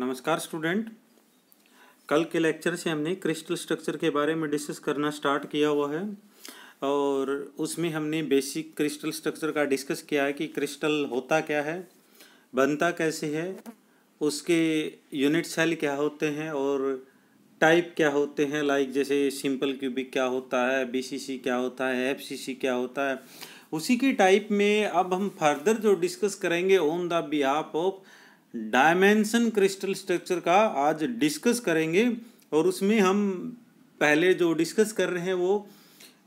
नमस्कार स्टूडेंट कल के लेक्चर से हमने क्रिस्टल स्ट्रक्चर के बारे में डिस्कस करना स्टार्ट किया हुआ है और उसमें हमने बेसिक क्रिस्टल स्ट्रक्चर का डिस्कस किया है कि क्रिस्टल होता क्या है बनता कैसे है उसके यूनिट सेल क्या होते हैं और टाइप क्या होते हैं लाइक जैसे सिंपल क्यूबिक क्या होता है बी क्या होता है एफ क्या होता है उसी के टाइप में अब हम फर्दर जो डिस्कस करेंगे on the behalf of dimension crystal structure का आज डिस्कस करेंगे और उसमें हम पहले जो डिस्कस कर रहे हैं वो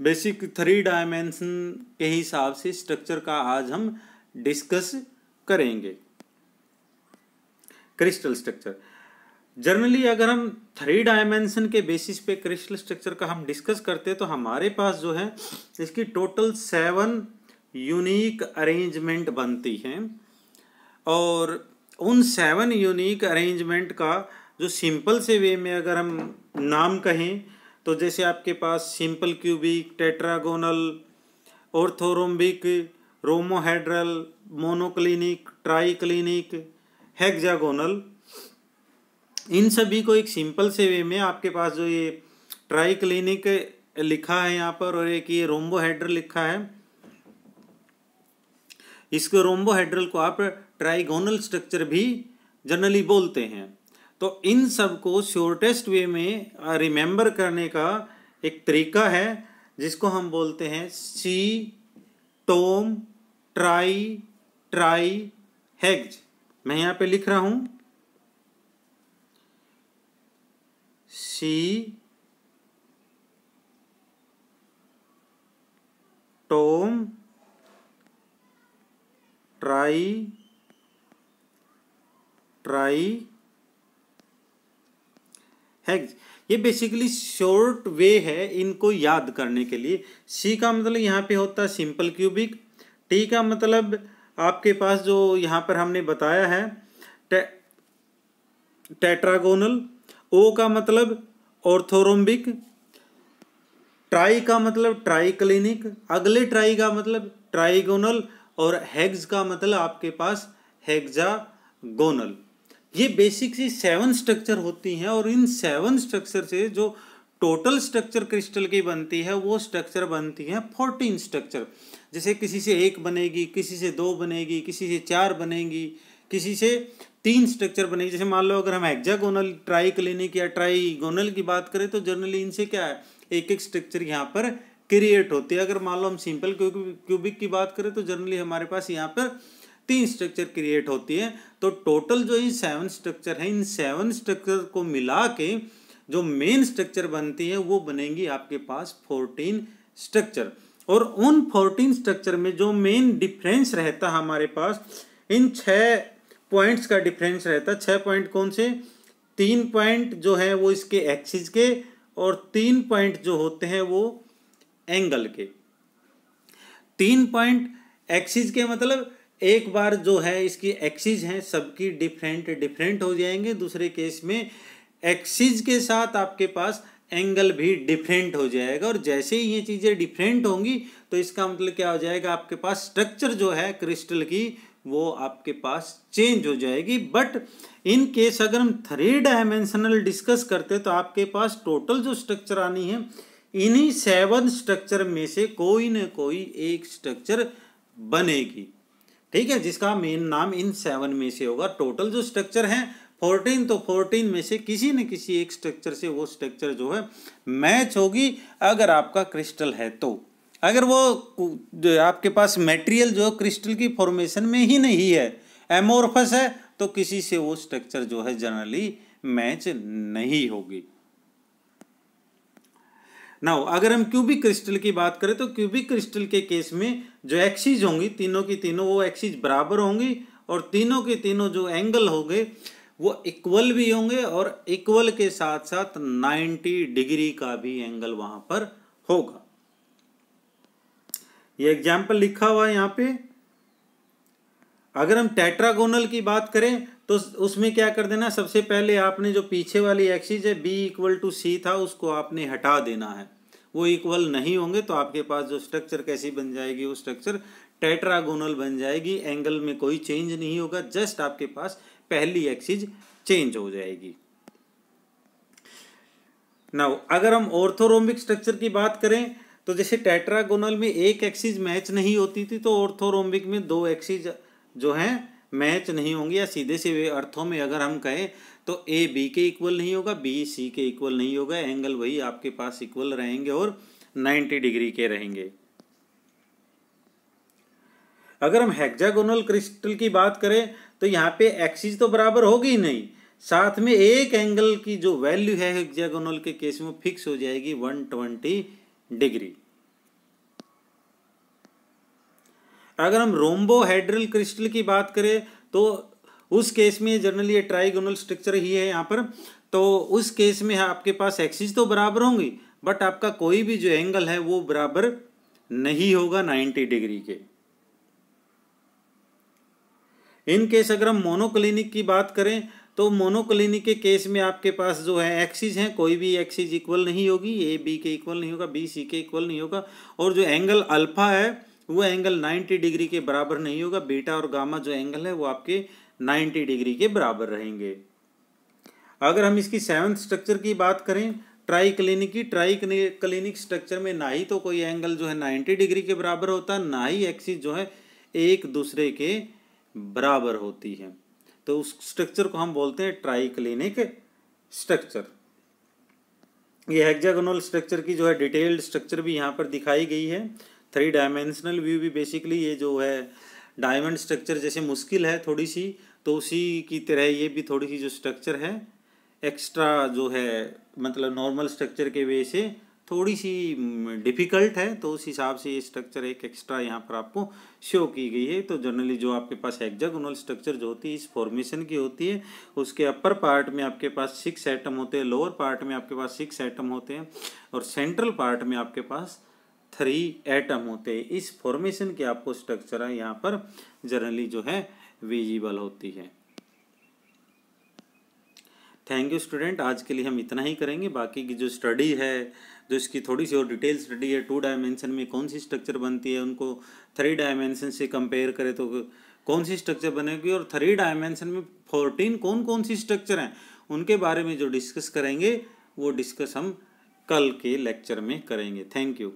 बेसिक थ्री डायमेंशन के हिसाब से स्ट्रक्चर का आज हम डिस्कस करेंगे क्रिस्टल स्ट्रक्चर जनरली अगर हम थ्री डायमेंशन के बेसिस पे क्रिस्टल स्ट्रक्चर का हम डिस्कस करते हैं तो हमारे पास जो है इसकी टोटल सेवन यूनिक अरेंजमेंट बनती हैं और उन सेवन यूनिक अरेंजमेंट का जो सिंपल से वे में अगर हम नाम कहें तो जैसे आपके पास simple cubic tetragonal orthorhombic rhombohedral monoclinic clinic hexagonal इन सभी को एक सिंपल से वे में आपके पास जो ये क्लिनिक लिखा है यहाँ पर और एक ये रोम्बोहेड्रल लिखा है इसको रोम्बोहेड्रल को आप ट्राइगोनल स्ट्रक्चर भी जनरली बोलते हैं तो इन सब को शॉर्टेस्ट वे में रिमेंबर करने का एक तरीका है जिसको हम बोलते हैं C tom tri tri hex मैं यहाँ पे लिख रहा हूँ C tom tri tri hex ये बेसिकली शॉर्ट वे है इनको याद करने के लिए सी का मतलब यहाँ पे होता है सिंपल क्यूबिक टी का मतलब आपके पास जो यहाँ पर हमने बताया है टेट्रागोनल ओ का मतलब ऑर्थोरोम्बिक ट्राई का मतलब ट्राई क्लिनिक अगले ट्राई का मतलब ट्राइगोनल और हेग्स का मतलब आपके पास हैग्जा गोनल ये बेसिक सी सेवन स्ट्रक्चर होती हैं और इन सेवन स्ट्रक्चर से जो टोटल स्ट्रक्चर क्रिस्टल की बनती है वो स्ट्रक्चर बनती है फोर्टीन स्ट्रक्चर जैसे किसी से एक बनेगी किसी से दो बनेगी किसी से चार बनेगी किसी से तीन स्ट्रक्चर बनेगी जैसे मान लो अगर हम एग्जागोनल ट्राई क्लिनिक या ट्राई गोनल की बात करें तो जनरली इनसे क्या है एक एक स्ट्रक्चर यहाँ पर क्रिएट होती है अगर मान लो हम सिंपल क्यूबिक की बात करें तो जनरली हमारे पास यहाँ पर तीन स्ट्रक्चर क्रिएट होती है तो टोटल जो इन सेवन स्ट्रक्चर है इन सेवन स्ट्रक्चर को मिला के जो मेन स्ट्रक्चर बनती है वो बनेंगी आपके पास फोर्टीन स्ट्रक्चर और उन फोर्टीन स्ट्रक्चर में जो मेन डिफरेंस रहता हमारे पास इन छः पॉइंट्स का डिफरेंस रहता छः पॉइंट कौन से तीन पॉइंट जो है वो इसके एक्सिस के और तीन पॉइंट जो होते हैं वो एंगल के तीन पॉइंट एक्सिस के मतलब एक बार जो है इसकी एक्सिस हैं सबकी डिफरेंट डिफरेंट हो जाएंगे दूसरे केस में एक्सिस के साथ आपके पास एंगल भी डिफरेंट हो जाएगा और जैसे ही ये चीज़ें डिफरेंट होंगी तो इसका मतलब क्या हो जाएगा आपके पास स्ट्रक्चर जो है क्रिस्टल की वो आपके पास चेंज हो जाएगी बट इन केस अगर हम थ्री डायमेंशनल डिस्कस करते तो आपके पास टोटल जो स्ट्रक्चर आनी है इन्हीं सेवन स्ट्रक्चर में से कोई न कोई एक स्ट्रक्चर बनेगी ठीक है जिसका मेन नाम इन सेवन में से होगा टोटल जो स्ट्रक्चर है फोर्टीन तो फोर्टीन में से किसी न किसी एक स्ट्रक्चर से वो स्ट्रक्चर जो है मैच होगी अगर आपका क्रिस्टल है तो अगर वो आपके पास मटेरियल जो क्रिस्टल की फॉर्मेशन में ही नहीं है एमोरफस है तो किसी से वो स्ट्रक्चर जो है जनरली मैच नहीं होगी नाउ अगर हम क्यूबिक क्रिस्टल की बात करें तो क्यूबिक क्रिस्टल के केस में जो एक्सीज होंगी तीनों की तीनों वो एक्सीज बराबर होंगी और तीनों के तीनों जो एंगल होंगे वो इक्वल भी होंगे और इक्वल के साथ साथ 90 डिग्री का भी एंगल वहां पर होगा ये एग्जाम्पल लिखा हुआ है यहां पे अगर हम टेट्रागोनल की बात करें तो उसमें क्या कर देना सबसे पहले आपने जो पीछे वाली एक्सीज है बी इक्वल टू सी था उसको आपने हटा देना है वो इक्वल नहीं होंगे तो आपके पास जो स्ट्रक्चर कैसी बन जाएगी वो स्ट्रक्चर टेट्रागोनल बन जाएगी एंगल में कोई चेंज नहीं होगा जस्ट आपके पास पहली एक्सीज चेंज हो जाएगी नाउ अगर हम ऑर्थोरोम्बिक स्ट्रक्चर की बात करें तो जैसे टेट्रागोनल में एक एक्सीज मैच नहीं होती थी तो ऑर्थोरोम्बिक में दो एक्सीज जो हैं मैच नहीं होंगे या सीधे वे अर्थों में अगर हम कहें तो ए बी के इक्वल नहीं होगा बी सी के इक्वल नहीं होगा एंगल वही आपके पास इक्वल रहेंगे और 90 डिग्री के रहेंगे अगर हम हेक्जागोनल क्रिस्टल की बात करें तो यहाँ पे एक्सिस तो बराबर होगी ही नहीं साथ में एक एंगल की जो वैल्यू है हेक्जागोनल के केस में फिक्स हो जाएगी 120 डिग्री अगर हम रोम्बोहेड्रल क्रिस्टल की बात करें तो उस केस में जनरली ये ट्राइगोनल स्ट्रक्चर ही है यहाँ पर तो उस केस में आपके पास एक्सिस तो बराबर होंगी बट आपका कोई भी जो एंगल है वो बराबर नहीं होगा नाइन्टी डिग्री के इन केस अगर हम मोनोक्लिनिक की बात करें तो मोनोक्लिनिक के केस में आपके पास जो है एक्सिस हैं कोई भी एक्सिस इक्वल नहीं होगी ए बी के इक्वल नहीं होगा बी सी के इक्वल नहीं होगा और जो एंगल अल्फा है वो एंगल 90 डिग्री के बराबर नहीं होगा बीटा और गामा जो एंगल है वो आपके 90 डिग्री के बराबर रहेंगे अगर हम इसकी सेवन्थ स्ट्रक्चर की बात करें ट्राई क्लिनिक की ट्राई क्लिनिक स्ट्रक्चर में ना ही तो कोई एंगल जो है नाइन्टी डिग्री के बराबर होता है ना ही एक्सिस जो है एक दूसरे के बराबर होती है तो उस स्ट्रक्चर को हम बोलते हैं ट्राई क्लिनिक स्ट्रक्चर ये हेक्जागोनल स्ट्रक्चर की जो है डिटेल्ड स्ट्रक्चर भी यहाँ पर दिखाई गई है थ्री डायमेंशनल व्यू भी बेसिकली ये जो है डायमंड स्ट्रक्चर जैसे मुश्किल है थोड़ी सी तो उसी की तरह ये भी थोड़ी सी जो स्ट्रक्चर है एक्स्ट्रा जो है मतलब नॉर्मल स्ट्रक्चर के वे से थोड़ी सी डिफ़िकल्ट हम्म, है तो उस हिसाब से ये स्ट्रक्चर एक एक्स्ट्रा यहाँ पर आपको शो की गई है तो जनरली जो आपके पास हेक्जागोनल स्ट्रक्चर जो होती है इस फॉर्मेशन की होती है उसके अपर पार्ट में आपके पास सिक्स एटम होते हैं लोअर पार्ट में आपके पास सिक्स एटम होते हैं और सेंट्रल पार्ट में आपके पास थ्री एटम होते हैं इस फॉर्मेशन के आपको स्ट्रक्चर है यहाँ पर जनरली जो है विजिबल होती है थैंक यू स्टूडेंट आज के लिए हम इतना ही करेंगे बाकी की जो स्टडी है जो इसकी थोड़ी सी और डिटेल स्टडी है टू डायमेंशन में कौन सी स्ट्रक्चर बनती है उनको थ्री डायमेंशन से कंपेयर करें तो कौन सी स्ट्रक्चर बनेगी और थ्री डायमेंशन में फोर्टीन कौन कौन सी स्ट्रक्चर हैं उनके बारे में जो डिस्कस करेंगे वो डिस्कस हम कल के लेक्चर में करेंगे थैंक यू